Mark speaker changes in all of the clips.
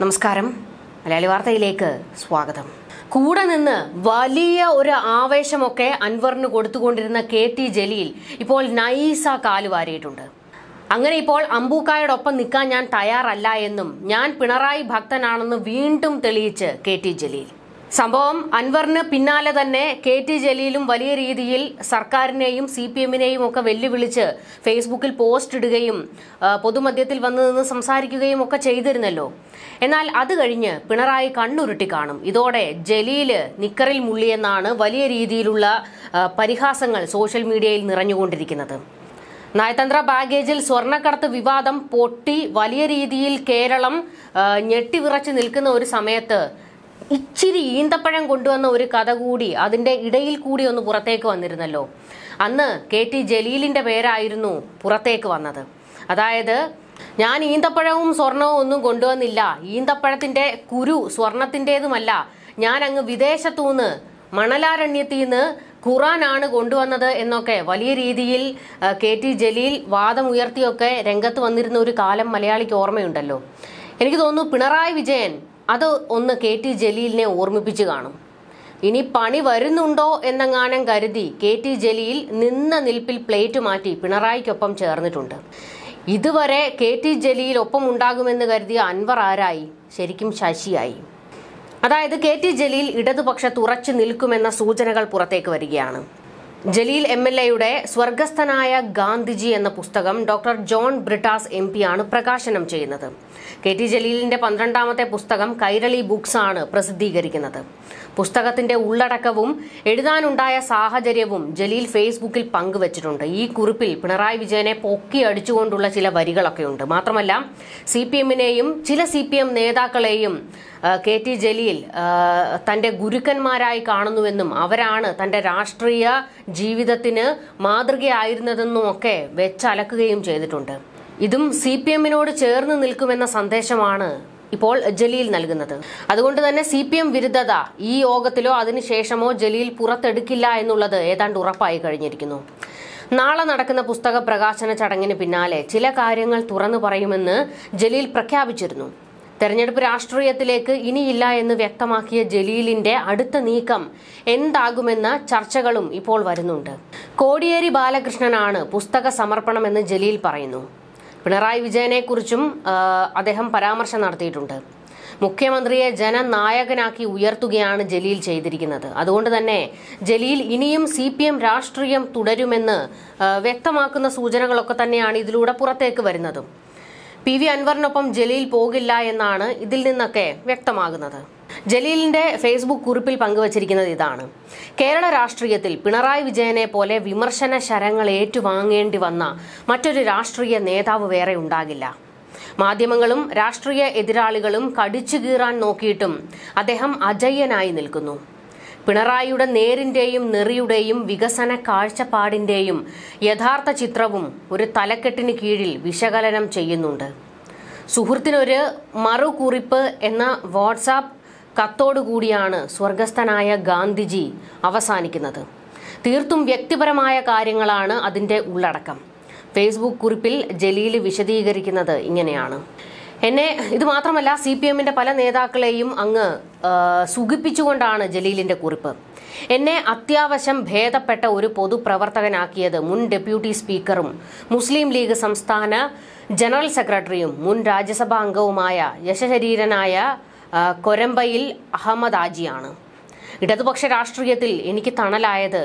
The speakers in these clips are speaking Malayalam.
Speaker 1: നമസ്കാരം മലയാളി വാർത്തയിലേക്ക് സ്വാഗതം കൂടെ നിന്ന് വലിയ ഒരു ആവേശമൊക്കെ അൻവറിന് കൊടുത്തുകൊണ്ടിരുന്ന കെ ടി ജലീൽ ഇപ്പോൾ നൈസ കാലുവാരിയിട്ടുണ്ട് അങ്ങനെ ഇപ്പോൾ അമ്പൂക്കായോടൊപ്പം നിൽക്കാൻ ഞാൻ തയ്യാറല്ല എന്നും ഞാൻ പിണറായി ഭക്തനാണെന്ന് വീണ്ടും തെളിയിച്ച് കെ ടി ജലീൽ സംഭവം അൻവറിന് പിന്നാലെ തന്നെ കെ ടി ജലീലും വലിയ രീതിയിൽ സർക്കാരിനെയും സി പി എമ്മിനെയും ഒക്കെ വെല്ലുവിളിച്ച് ഫേസ്ബുക്കിൽ പോസ്റ്റ് ഇടുകയും പൊതുമധ്യത്തിൽ വന്നു നിന്ന് സംസാരിക്കുകയും ഒക്കെ ചെയ്തിരുന്നല്ലോ എന്നാൽ അത് കഴിഞ്ഞ് പിണറായി കണ്ണുരുട്ടി കാണും ഇതോടെ ജലീല് നിക്കറിൽ മുള്ളിയെന്നാണ് വലിയ രീതിയിലുള്ള പരിഹാസങ്ങൾ സോഷ്യൽ മീഡിയയിൽ നിറഞ്ഞുകൊണ്ടിരിക്കുന്നത് നയതന്ത്ര ബാഗേജിൽ സ്വർണ്ണക്കടത്ത് വിവാദം പൊട്ടി വലിയ രീതിയിൽ കേരളം ഞെട്ടിവിറച്ചു നിൽക്കുന്ന ഒരു സമയത്ത് ഇച്ചിരി ഈന്തപ്പഴം കൊണ്ടുവന്ന ഒരു കഥ കൂടി അതിന്റെ ഇടയിൽ കൂടി ഒന്ന് പുറത്തേക്ക് വന്നിരുന്നല്ലോ അന്ന് കെ ടി ജലീലിന്റെ പേരായിരുന്നു പുറത്തേക്ക് വന്നത് അതായത് ഞാൻ ഈന്തപ്പഴവും സ്വർണവും ഒന്നും കൊണ്ടുവന്നില്ല ഈന്തപ്പഴത്തിന്റെ കുരു സ്വർണത്തിൻ്റെതുമല്ല ഞാൻ അങ്ങ് വിദേശത്തു നിന്ന് മണലാരണ്യത്തിൽ നിന്ന് ഖുറാനാണ് കൊണ്ടുവന്നത് എന്നൊക്കെ വലിയ രീതിയിൽ കെ ടി ജലീൽ വാദമുയർത്തിയൊക്കെ രംഗത്ത് വന്നിരുന്ന ഒരു കാലം മലയാളിക്ക് ഓർമ്മയുണ്ടല്ലോ എനിക്ക് തോന്നുന്നു പിണറായി വിജയൻ അത് ഒന്ന് കെ ടി ജലീലിനെ ഓർമ്മിപ്പിച്ച് കാണും ഇനി പണി വരുന്നുണ്ടോ എന്നെങ്ങാനും കരുതി കെ ടി ജലീൽ നിന്ന നിൽപ്പിൽ പ്ലേറ്റ് മാറ്റി പിണറായിക്കൊപ്പം ചേർന്നിട്ടുണ്ട് ഇതുവരെ കെ ടി ജലീൽ ഒപ്പം ഉണ്ടാകുമെന്ന് കരുതിയ അൻവർ ആരായി ശരിക്കും ശശിയായി അതായത് കെ ടി ജലീൽ ഇടതുപക്ഷത്ത് ഉറച്ചു നിൽക്കുമെന്ന സൂചനകൾ പുറത്തേക്ക് വരികയാണ് ജലീൽ എം എൽ എയുടെ സ്വർഗസ്ഥനായ ഗാന്ധിജി എന്ന പുസ്തകം ഡോക്ടർ ജോൺ ബ്രിട്ടാസ് എം ആണ് പ്രകാശനം ചെയ്യുന്നത് കെ ടി ജലീലിന്റെ പന്ത്രണ്ടാമത്തെ പുസ്തകം കൈരളി ബുക്സ് ആണ് പ്രസിദ്ധീകരിക്കുന്നത് പുസ്തകത്തിന്റെ ഉള്ളടക്കവും എഴുതാനുണ്ടായ സാഹചര്യവും ജലീൽ ഫേസ്ബുക്കിൽ പങ്കുവച്ചിട്ടുണ്ട് ഈ കുറിപ്പിൽ പിണറായി വിജയനെ പൊക്കി അടിച്ചുകൊണ്ടുള്ള ചില വരികളൊക്കെയുണ്ട് മാത്രമല്ല സി പി എമ്മിനെയും ചില സി പി എം നേതാക്കളെയും കെ ടി ജലീൽ തന്റെ ഗുരുക്കന്മാരായി കാണുന്നുവെന്നും അവരാണ് തന്റെ രാഷ്ട്രീയ ജീവിതത്തിന് മാതൃകയായിരുന്നതെന്നും ഒക്കെ വെച്ചലക്കുകയും ചെയ്തിട്ടുണ്ട് ഇതും സി പി എമ്മിനോട് ചേർന്ന് നിൽക്കുമെന്ന സന്ദേശമാണ് ഇപ്പോൾ ജലീൽ നൽകുന്നത് അതുകൊണ്ട് തന്നെ സി പി എം വിരുദ്ധത ഈ യോഗത്തിലോ അതിനുശേഷമോ ജലീൽ പുറത്തെടുക്കില്ല എന്നുള്ളത് ഏതാണ്ട് ഉറപ്പായി കഴിഞ്ഞിരിക്കുന്നു നാളെ നടക്കുന്ന പുസ്തക പ്രകാശന ചടങ്ങിന് പിന്നാലെ ചില കാര്യങ്ങൾ തുറന്നു പറയുമെന്ന് ജലീൽ പ്രഖ്യാപിച്ചിരുന്നു തെരഞ്ഞെടുപ്പ് രാഷ്ട്രീയത്തിലേക്ക് ഇനിയില്ല എന്ന് വ്യക്തമാക്കിയ ജലീലിന്റെ അടുത്ത നീക്കം എന്താകുമെന്ന ചർച്ചകളും ഇപ്പോൾ വരുന്നുണ്ട് കോടിയേരി ബാലകൃഷ്ണനാണ് പുസ്തക സമർപ്പണമെന്ന് ജലീൽ പറയുന്നു പിണറായി വിജയനെക്കുറിച്ചും അദ്ദേഹം പരാമർശം നടത്തിയിട്ടുണ്ട് മുഖ്യമന്ത്രിയെ ജനനായകനാക്കി ഉയർത്തുകയാണ് ജലീൽ ചെയ്തിരിക്കുന്നത് അതുകൊണ്ട് തന്നെ ജലീൽ ഇനിയും സി പി എം രാഷ്ട്രീയം തുടരുമെന്ന് വ്യക്തമാക്കുന്ന സൂചനകളൊക്കെ തന്നെയാണ് ഇതിലൂടെ പുറത്തേക്ക് വരുന്നതും പി വി അൻവറിനൊപ്പം ജലീൽ പോകില്ല എന്നാണ് ഇതിൽ നിന്നൊക്കെ വ്യക്തമാകുന്നത് ജലീലിന്റെ ഫേസ്ബുക്ക് കുറിപ്പിൽ പങ്കുവച്ചിരിക്കുന്നത് ഇതാണ് കേരള രാഷ്ട്രീയത്തിൽ പിണറായി വിജയനെ പോലെ വിമർശന ശരങ്ങൾ ഏറ്റുവാങ്ങേണ്ടി വന്ന മറ്റൊരു രാഷ്ട്രീയ നേതാവ് വേറെ ഉണ്ടാകില്ല മാധ്യമങ്ങളും രാഷ്ട്രീയ എതിരാളികളും കടിച്ചു കീറാൻ നോക്കിയിട്ടും അദ്ദേഹം അജയ്യനായി നിൽക്കുന്നു പിണറായിയുടെ നേരിന്റെയും നെറിയുടെയും വികസന കാഴ്ചപ്പാടിന്റെയും യഥാർത്ഥ ചിത്രവും ഒരു തലക്കെട്ടിന് കീഴിൽ വിശകലനം ചെയ്യുന്നുണ്ട് സുഹൃത്തിനൊരു മറുകുറിപ്പ് എന്ന വാട്സാപ്പ് കത്തോടുകൂടിയാണ് സ്വർഗസ്ഥനായ ഗാന്ധിജി അവസാനിക്കുന്നത് തീർത്തും വ്യക്തിപരമായ കാര്യങ്ങളാണ് അതിൻ്റെ ഉള്ളടക്കം ഫേസ്ബുക്ക് കുറിപ്പിൽ ജലീൽ വിശദീകരിക്കുന്നത് ഇങ്ങനെയാണ് എന്നെ ഇത് മാത്രമല്ല സി പി എമ്മിന്റെ പല നേതാക്കളെയും അങ്ങ് സുഖിപ്പിച്ചുകൊണ്ടാണ് ജലീലിന്റെ കുറിപ്പ് എന്നെ അത്യാവശ്യം ഭേദപ്പെട്ട ഒരു പൊതുപ്രവർത്തകനാക്കിയത് മുൻ ഡെപ്യൂട്ടി സ്പീക്കറും മുസ്ലിം ലീഗ് സംസ്ഥാന ജനറൽ സെക്രട്ടറിയും മുൻ രാജ്യസഭാ അംഗവുമായ യശശരീരനായ കൊരമ്പയിൽ അഹമ്മദ് ആജിയാണ് ഇടതുപക്ഷ രാഷ്ട്രീയത്തിൽ എനിക്ക് തണലായത്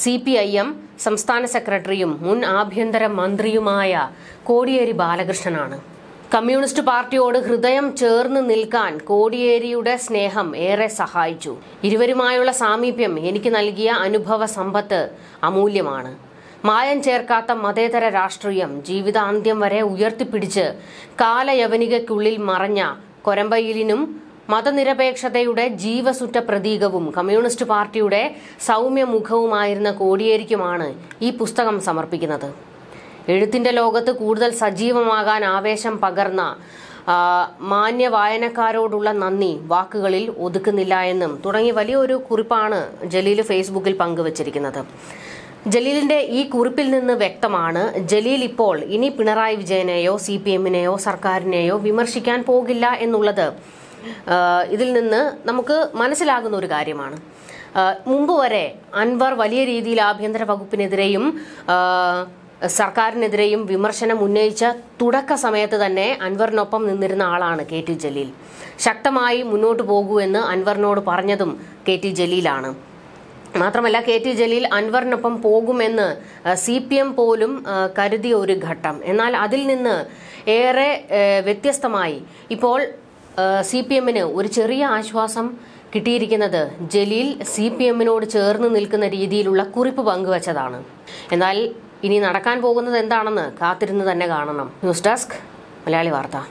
Speaker 1: സി പി ഐ എം സംസ്ഥാന സെക്രട്ടറിയും മുൻ ആഭ്യന്തര മന്ത്രിയുമായ കോടിയേരി ബാലകൃഷ്ണനാണ് കമ്മ്യൂണിസ്റ്റ് പാർട്ടിയോട് ഹൃദയം ചേർന്ന് നിൽക്കാൻ കോടിയേരിയുടെ സ്നേഹം ഏറെ സഹായിച്ചു ഇരുവരുമായുള്ള സാമീപ്യം എനിക്ക് നൽകിയ അനുഭവ സമ്പത്ത് അമൂല്യമാണ് മായം ചേർക്കാത്ത മതേതര രാഷ്ട്രീയം ജീവിതാന്ത്യം വരെ ഉയർത്തിപ്പിടിച്ച് കാലയവനികയ്ക്കുള്ളിൽ മറഞ്ഞ കൊരമ്പയിലിനും മതനിരപേക്ഷതയുടെ ജീവസുറ്റ പ്രതീകവും കമ്മ്യൂണിസ്റ്റ് പാർട്ടിയുടെ സൗമ്യ മുഖവുമായിരുന്ന കോടിയേരിക്കുമാണ് ഈ പുസ്തകം സമർപ്പിക്കുന്നത് എഴുത്തിന്റെ ലോകത്ത് കൂടുതൽ സജീവമാകാൻ ആവേശം പകർന്ന മാന്യ വായനക്കാരോടുള്ള നന്ദി വാക്കുകളിൽ ഒതുക്കുന്നില്ല എന്നും തുടങ്ങി വലിയൊരു കുറിപ്പാണ് ജലീൽ ഫേസ്ബുക്കിൽ പങ്കുവച്ചിരിക്കുന്നത് ജലീലിന്റെ ഈ കുറിപ്പിൽ നിന്ന് വ്യക്തമാണ് ജലീൽ ഇപ്പോൾ ഇനി പിണറായി വിജയനെയോ സി പി എമ്മിനെയോ സർക്കാരിനെയോ വിമർശിക്കാൻ പോകില്ല എന്നുള്ളത് ഇതിൽ നിന്ന് നമുക്ക് മനസ്സിലാകുന്ന ഒരു കാര്യമാണ് മുമ്പ് വരെ അൻവർ വലിയ രീതിയിൽ ആഭ്യന്തര വകുപ്പിനെതിരെയും സർക്കാരിനെതിരെയും വിമർശനം ഉന്നയിച്ച തുടക്ക സമയത്ത് തന്നെ അൻവറിനൊപ്പം നിന്നിരുന്ന ആളാണ് കെ ടി ജലീൽ ശക്തമായി മുന്നോട്ട് പോകൂ എന്ന് അൻവറിനോട് പറഞ്ഞതും കെ ടി ജലീലാണ് മാത്രമല്ല കെ ടി ജലീൽ അൻവറിനൊപ്പം പോകുമെന്ന് സി പി എം പോലും കരുതിയ ഒരു ഘട്ടം എന്നാൽ അതിൽ നിന്ന് ഏറെ വ്യത്യസ്തമായി ഇപ്പോൾ സി പി എമ്മിന് ഒരു ചെറിയ ആശ്വാസം കിട്ടിയിരിക്കുന്നത് ജലീൽ സി പി എമ്മിനോട് ചേർന്ന് നിൽക്കുന്ന രീതിയിലുള്ള കുറിപ്പ് പങ്കുവച്ചതാണ് എന്നാൽ ഇനി നടക്കാൻ പോകുന്നത് എന്താണെന്ന് കാത്തിരുന്ന് തന്നെ കാണണം ന്യൂസ് ഡെസ്ക് മലയാളി വാർത്ത